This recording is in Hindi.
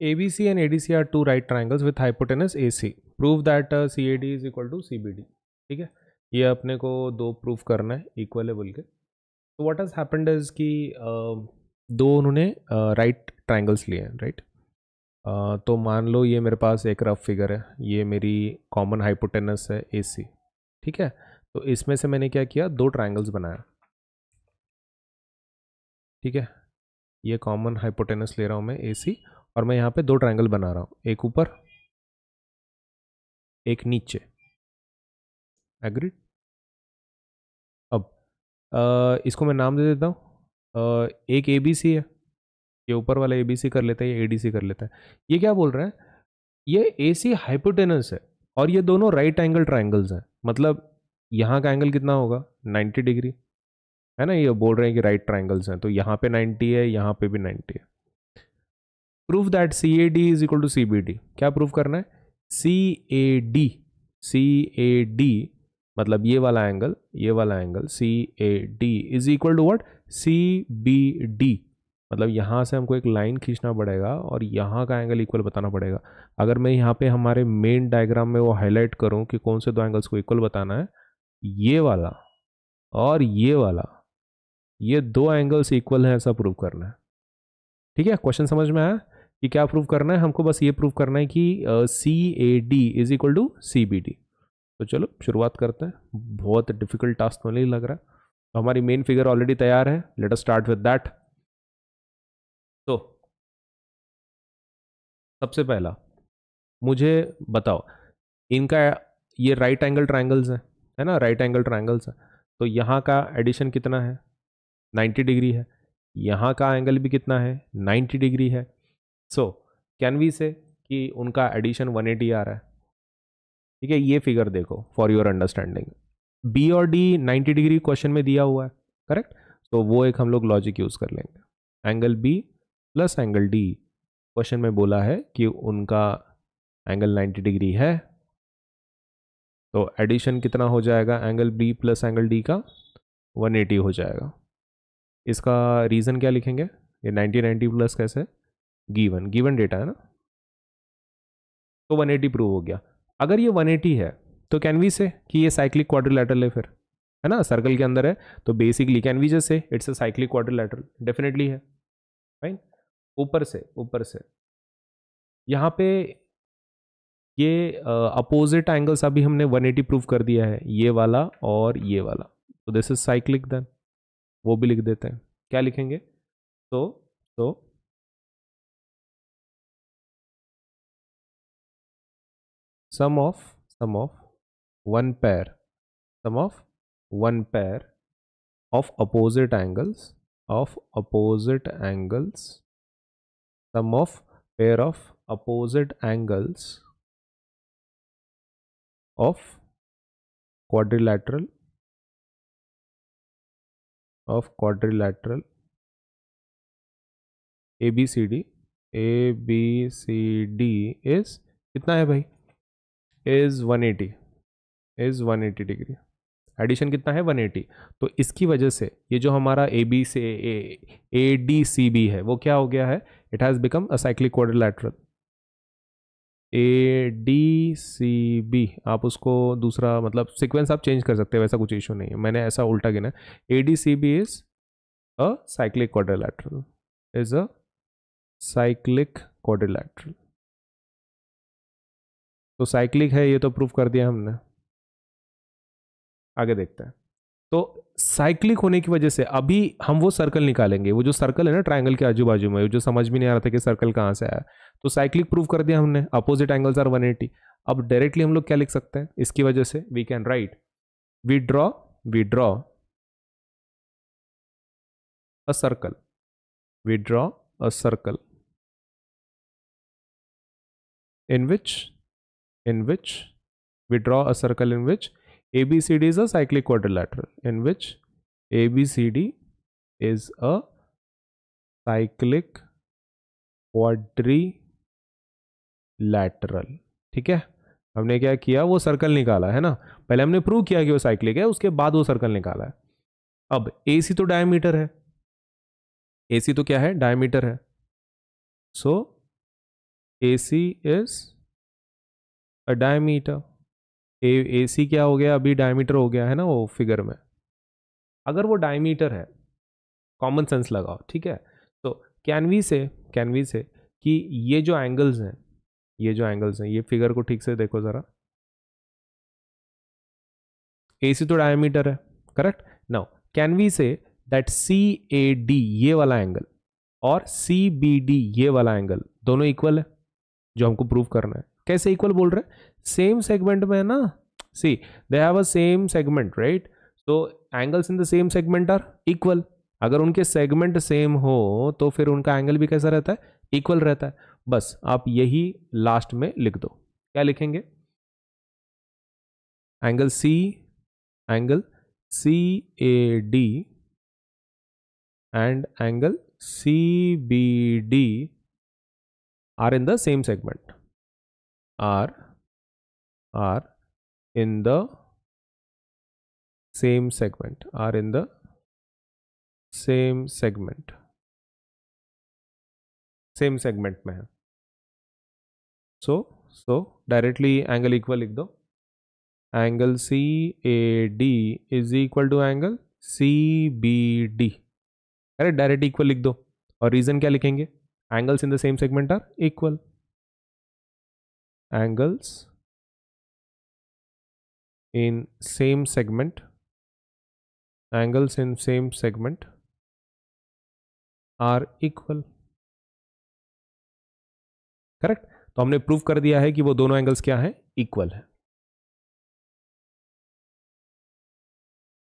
ABC and ADC are two right triangles with hypotenuse AC. Prove that uh, CAD is equal to CBD. ठीक है ये अपने को दो प्रूफ करना है इक्वल है बोल के तो वॉट हैज हैपेंड इज कि दो उन्होंने राइट ट्राइंगल्स लिए हैं राइट तो मान लो ये मेरे पास एक रफ फिगर है ये मेरी कॉमन हाइपोटेनस है एसी ठीक है तो इसमें से मैंने क्या किया दो ट्राइंगल्स बनाया ठीक है ये कॉमन हाइपोटेनस ले रहा हूँ मैं एसी और मैं यहाँ पे दो ट्रायंगल बना रहा हूँ एक ऊपर एक नीचे एग्रीड अब आ, इसको मैं नाम दे देता हूँ एक ए बी सी है ये ऊपर वाला ए बी सी कर लेता है ये ए डी सी कर लेता है ये क्या बोल रहे हैं ये ए सी हाइपोटेनस है और ये दोनों राइट एंगल ट्राइंगल्स हैं मतलब यहाँ का एंगल कितना होगा 90 डिग्री है ना ये बोल रहे हैं कि राइट ट्राइंगल्स हैं तो यहाँ पे 90 है यहाँ पे भी 90 है proof that C A D is equal to C B D क्या प्रूफ करना है सी A D C A D मतलब ये वाला एंगल ये वाला angle C A D is equal to what C B D मतलब यहाँ से हमको एक लाइन खींचना पड़ेगा और यहाँ का एंगल इक्वल बताना पड़ेगा अगर मैं यहाँ पे हमारे मेन डायग्राम में वो हाईलाइट करूँ कि कौन से दो एंगल्स को इक्वल बताना है ये वाला और ये वाला ये दो एंगल्स इक्वल हैं ऐसा प्रूव करना है ठीक है क्वेश्चन समझ में आया कि क्या प्रूव करना है हमको बस ये प्रूव करना है कि C A D is equal to C B D तो चलो शुरुआत करते हैं बहुत डिफिकल्ट टास्क नहीं लग रहा है तो हमारी मेन फिगर ऑलरेडी तैयार है let us start with that तो सबसे पहला मुझे बताओ इनका ये राइट एंगल ट्राइंगल्स हैं है ना राइट एंगल ट्राइंगल्स हैं तो यहाँ का एडिशन कितना है 90 डिग्री है यहाँ का एंगल भी कितना है 90 डिग्री है सो कैन वी से कि उनका एडिशन 180 आ रहा है ठीक है ये फिगर देखो फॉर योर अंडरस्टैंडिंग बी और डी 90 डिग्री क्वेश्चन में दिया हुआ है करेक्ट तो so, वो एक हम लोग लॉजिक यूज़ कर लेंगे angle B plus angle D question में बोला है कि उनका एंगल 90 डिग्री है तो एडिशन कितना हो जाएगा angle B plus angle D का 180 हो जाएगा इसका रीज़न क्या लिखेंगे ये 90 90 प्लस कैसे है गिवन गिवन डेटा है ना तो 180 प्रूव हो गया अगर ये 180 है तो कैन वी से कि ये साइक्लिक क्वाड्रिलेटरल है फिर है ना सर्कल के अंदर है तो बेसिकली कैन वी जैसे it's a cyclic quadrilateral definitely है राइट ऊपर से ऊपर से यहाँ पे ये अपोजिट एंगल्स अभी हमने 180 प्रूव कर दिया है ये वाला और ये वाला तो दिस इज साइक्लिक देन वो भी लिख देते हैं क्या लिखेंगे तो तो sum of sum of one pair sum of one pair of opposite angles of opposite angles sum of pair of opposite angles of quadrilateral of quadrilateral ABCD ABCD is कितना है भाई इज़ 180 इज़ 180 डिग्री एडिशन कितना है 180 तो इसकी वजह से ये जो हमारा ए बी से ए डी सी बी है वो क्या हो गया है it has become a cyclic quadrilateral A D C B आप उसको दूसरा मतलब सीक्वेंस आप चेंज कर सकते हैं वैसा कुछ इशू नहीं है मैंने ऐसा उल्टा गिना A D C B is a cyclic quadrilateral is a cyclic quadrilateral तो साइक्लिक है ये तो प्रूव कर दिया हमने आगे देखते हैं तो साइक्लिक होने की वजह से अभी हम वो सर्कल निकालेंगे वो जो सर्कल है ना ट्रायंगल के आजू बाजू में जो समझ भी नहीं आ रहा था कि सर्कल कहाँ से आया तो साइक्लिक प्रूव कर दिया हमने अपोजिट एंगल्स आर 180 अब डायरेक्टली हम लोग क्या लिख सकते हैं इसकी वजह से we can right we draw we draw a circle we draw a circle in which in which we draw a circle in which ABCD is a cyclic quadrilateral in which ABCD is a cyclic quadrilateral ठीक है हमने क्या किया वो सर्कल निकाला है ना पहले हमने प्रूव किया कि वो साइक्लिक है उसके बाद वो सर्कल निकाला है अब ए सी तो डायमीटर है ए सी तो क्या है डायमीटर है सो ए सी इज डायमीटर ए ए सी क्या हो गया अभी डायमीटर हो गया है ना वो फिगर में अगर वो डायमीटर है कॉमन सेंस लगाओ ठीक है तो कैनवी से कैनवी से कि ये जो एंगल्स हैं ये जो एंगल्स हैं ये फिगर को ठीक से देखो ज़रा ए सी तो डायमीटर है correct now can we say that C A D ये वाला एंगल और सी बी डी ये वाला एंगल दोनों इक्वल है जो हमको प्रूव करना है कैसे इक्वल बोल रहे हैं सेम सेगमेंट में है ना see they have a same segment right तो angles in the same segment are equal अगर उनके सेगमेंट सेम हो तो फिर उनका एंगल भी कैसा रहता है इक्वल रहता है बस आप यही लास्ट में लिख दो क्या लिखेंगे angle C angle C A D and angle C B D are in the same segment are are in the same segment are in the same segment same segment mein so so directly angle equal likh do angle CAD is equal to angle CBD correct direct equal likh do aur reason kya likhenge angles in the same segment are equal angles in same segment angles in same segment are equal correct तो हमने प्रूव कर दिया है कि वो दोनों एंगल्स क्या हैं इक्वल है